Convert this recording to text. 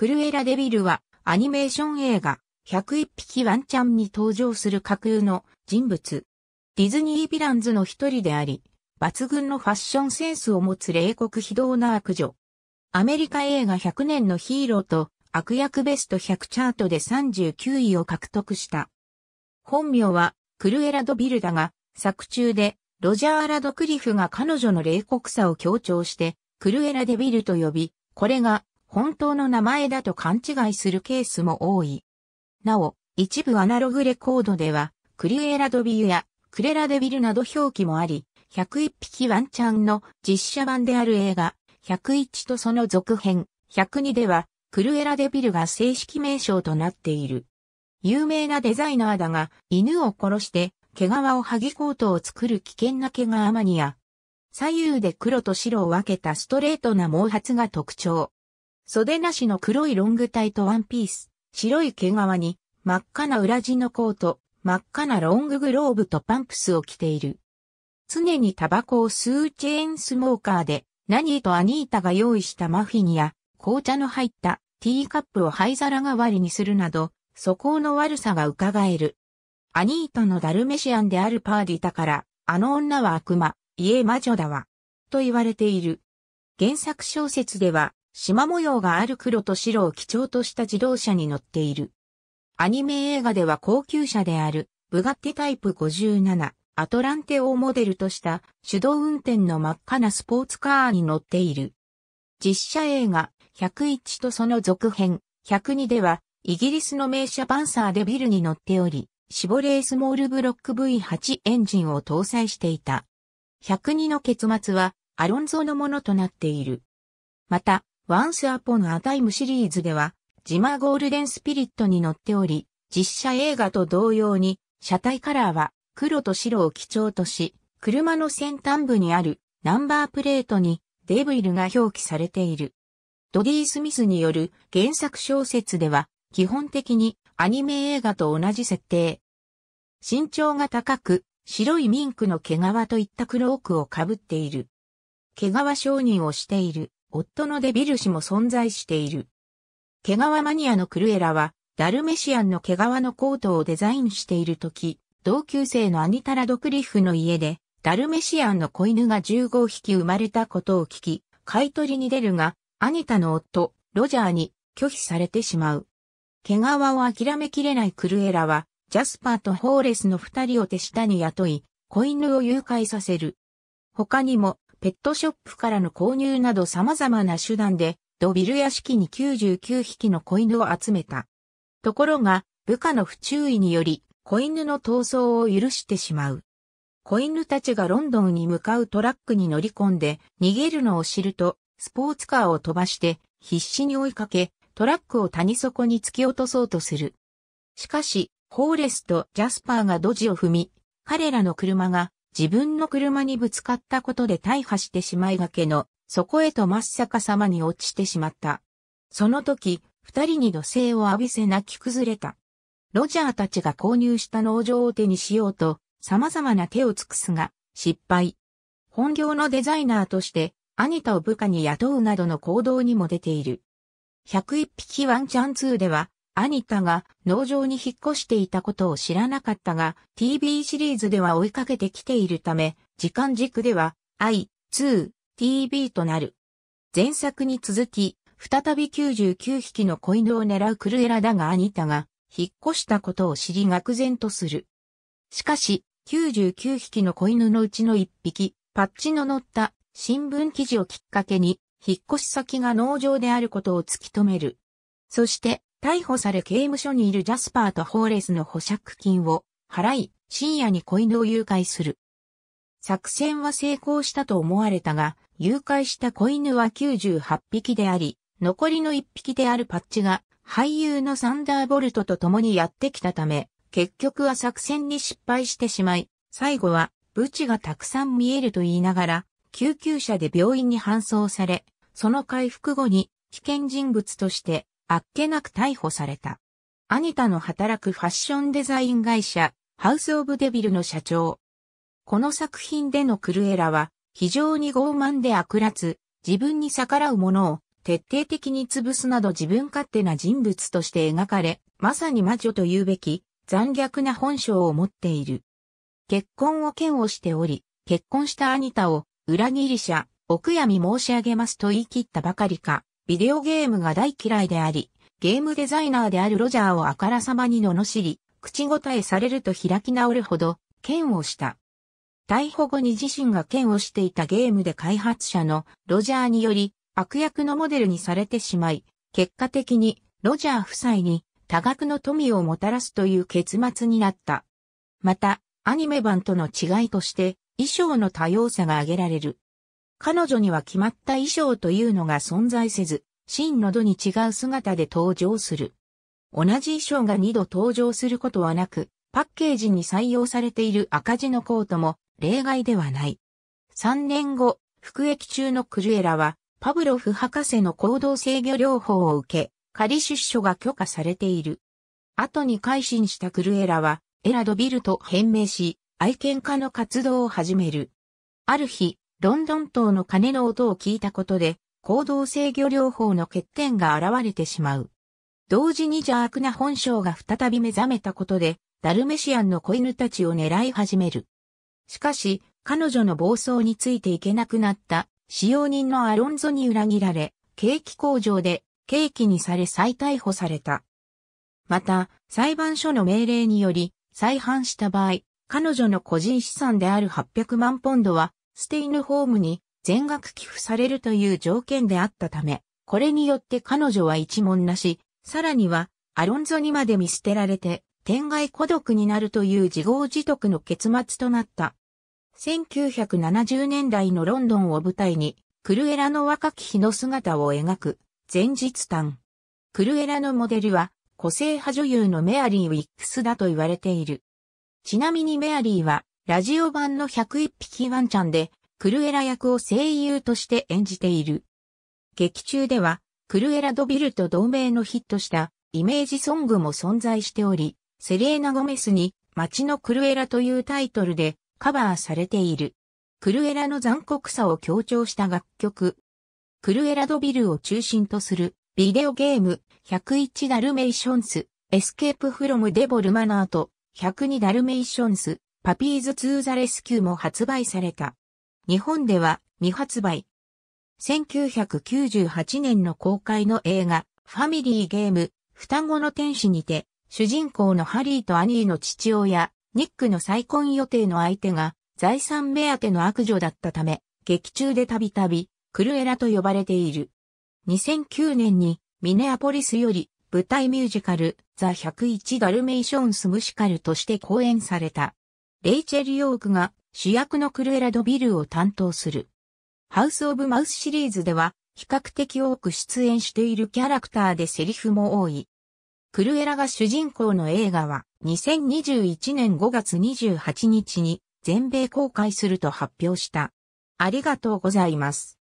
クルエラ・デビルはアニメーション映画101匹ワンちゃんに登場する架空の人物。ディズニー・ヴィランズの一人であり、抜群のファッションセンスを持つ冷酷非道な悪女。アメリカ映画100年のヒーローと悪役ベスト100チャートで39位を獲得した。本名はクルエラ・ド・ビルだが、作中でロジャー・ラドクリフが彼女の冷酷さを強調して、クルエラ・デビルと呼び、これが本当の名前だと勘違いするケースも多い。なお、一部アナログレコードでは、クリエラドビューやクレラデビルなど表記もあり、101匹ワンチャンの実写版である映画、101とその続編、102では、クルエラデビルが正式名称となっている。有名なデザイナーだが、犬を殺して、毛皮を剥ぎコートを作る危険な毛皮マニア。左右で黒と白を分けたストレートな毛髪が特徴。袖なしの黒いロングタイトワンピース、白い毛皮に、真っ赤な裏地のコート、真っ赤なロンググローブとパンプスを着ている。常にタバコを吸うチェーンスモーカーで、ナニーとアニータが用意したマフィンや、紅茶の入ったティーカップを灰皿代わりにするなど、素行の悪さが伺える。アニータのダルメシアンであるパーディタから、あの女は悪魔、いえ魔女だわ、と言われている。原作小説では、縞模様がある黒と白を基調とした自動車に乗っている。アニメ映画では高級車である、ブガッティタイプ57、アトランテをモデルとした手動運転の真っ赤なスポーツカーに乗っている。実写映画101とその続編102ではイギリスの名車バンサーでビルに乗っており、シボレースモールブロック V8 エンジンを搭載していた。102の結末はアロンゾのものとなっている。また、Once Upon a Time シリーズでは、ジマゴールデンスピリットに乗っており、実写映画と同様に、車体カラーは黒と白を基調とし、車の先端部にあるナンバープレートにデブイルが表記されている。ドディ・スミスによる原作小説では、基本的にアニメ映画と同じ設定。身長が高く、白いミンクの毛皮といった黒奥を被っている。毛皮商人をしている。夫のデビル氏も存在している。毛皮マニアのクルエラは、ダルメシアンの毛皮のコートをデザインしているとき、同級生のアニタラ・ドクリフの家で、ダルメシアンの子犬が15匹生まれたことを聞き、買い取りに出るが、アニタの夫、ロジャーに拒否されてしまう。毛皮を諦めきれないクルエラは、ジャスパーとホーレスの二人を手下に雇い、子犬を誘拐させる。他にも、ペットショップからの購入など様々な手段で、ドビル屋敷に99匹の子犬を集めた。ところが、部下の不注意により、子犬の逃走を許してしまう。子犬たちがロンドンに向かうトラックに乗り込んで、逃げるのを知ると、スポーツカーを飛ばして、必死に追いかけ、トラックを谷底に突き落とそうとする。しかし、ホーレスとジャスパーがドジを踏み、彼らの車が自分の車にぶつかったことで大破してしまいがけのそこへと真っ逆さまに落ちてしまった。その時、二人に土星を浴びせ泣き崩れた。ロジャーたちが購入した農場を手にしようと、様々な手を尽くすが、失敗。本業のデザイナーとして、アニタを部下に雇うなどの行動にも出ている。101匹ワンチャン2では、兄タが農場に引っ越していたことを知らなかったが、TV シリーズでは追いかけてきているため、時間軸では I、2、TV となる。前作に続き、再び99匹の子犬を狙うクルエラだが兄田が、引っ越したことを知り愕然とする。しかし、99匹の子犬のうちの1匹、パッチの乗った新聞記事をきっかけに、引っ越し先が農場であることを突き止める。そして、逮捕され刑務所にいるジャスパーとホーレスの保釈金を払い、深夜に子犬を誘拐する。作戦は成功したと思われたが、誘拐した子犬は98匹であり、残りの1匹であるパッチが俳優のサンダーボルトと共にやってきたため、結局は作戦に失敗してしまい、最後はブチがたくさん見えると言いながら、救急車で病院に搬送され、その回復後に危険人物としてあっけなく逮捕された。アニタの働くファッションデザイン会社、ハウス・オブ・デビルの社長。この作品でのクルエラは、非常に傲慢で悪辣、自分に逆らうものを徹底的に潰すなど自分勝手な人物として描かれ、まさに魔女と言うべき残虐な本性を持っている。結婚を嫌悪しており、結婚したアニタを裏切り者、お悔やみ申し上げますと言い切ったばかりか、ビデオゲームが大嫌いであり、ゲームデザイナーであるロジャーをあからさまに罵り、口答えされると開き直るほど、剣をした。逮捕後に自身が剣をしていたゲームで開発者のロジャーにより、悪役のモデルにされてしまい、結果的にロジャー夫妻に多額の富をもたらすという結末になった。また、アニメ版との違いとして、衣装の多様さが挙げられる。彼女には決まった衣装というのが存在せず、真の度に違う姿で登場する。同じ衣装が二度登場することはなく、パッケージに採用されている赤字のコートも例外ではない。三年後、服役中のクジュエラは、パブロフ博士の行動制御療法を受け、仮出所が許可されている。後に改心したクルエラは、エラドビルと変名し、愛犬家の活動を始める。ある日、ロンドン島の鐘の音を聞いたことで、行動制御療法の欠点が現れてしまう。同時に邪悪な本性が再び目覚めたことで、ダルメシアンの子犬たちを狙い始める。しかし、彼女の暴走についていけなくなった使用人のアロンゾに裏切られ、ケーキ工場でケーキにされ再逮捕された。また、裁判所の命令により、再犯した場合、彼女の個人資産である800万ポンドはステイヌホームに全額寄付されるという条件であったため、これによって彼女は一文なし、さらにはアロンゾにまで見捨てられて、天外孤独になるという自業自得の結末となった。1970年代のロンドンを舞台に、クルエラの若き日の姿を描く、前日譚。クルエラのモデルは、個性派女優のメアリー・ウィックスだと言われている。ちなみにメアリーは、ラジオ版の101匹ワンちゃんで、クルエラ役を声優として演じている。劇中では、クルエラ・ドビルと同名のヒットしたイメージソングも存在しており、セレーナ・ゴメスに街のクルエラというタイトルでカバーされている。クルエラの残酷さを強調した楽曲。クルエラ・ドビルを中心とするビデオゲーム101ダルメイションス、エスケープフロムデボルマナーと102ダルメイションス、パピーズー・ザレスキューも発売された。日本では未発売。1998年の公開の映画、ファミリーゲーム、双子の天使にて、主人公のハリーとアニーの父親、ニックの再婚予定の相手が、財産目当ての悪女だったため、劇中でたびたび、クルエラと呼ばれている。2009年に、ミネアポリスより、舞台ミュージカル、ザ・101ダルメイションスムシカルとして公演された。レイチェル・ヨークが主役のクルエラ・ド・ビルを担当する。ハウス・オブ・マウスシリーズでは比較的多く出演しているキャラクターでセリフも多い。クルエラが主人公の映画は2021年5月28日に全米公開すると発表した。ありがとうございます。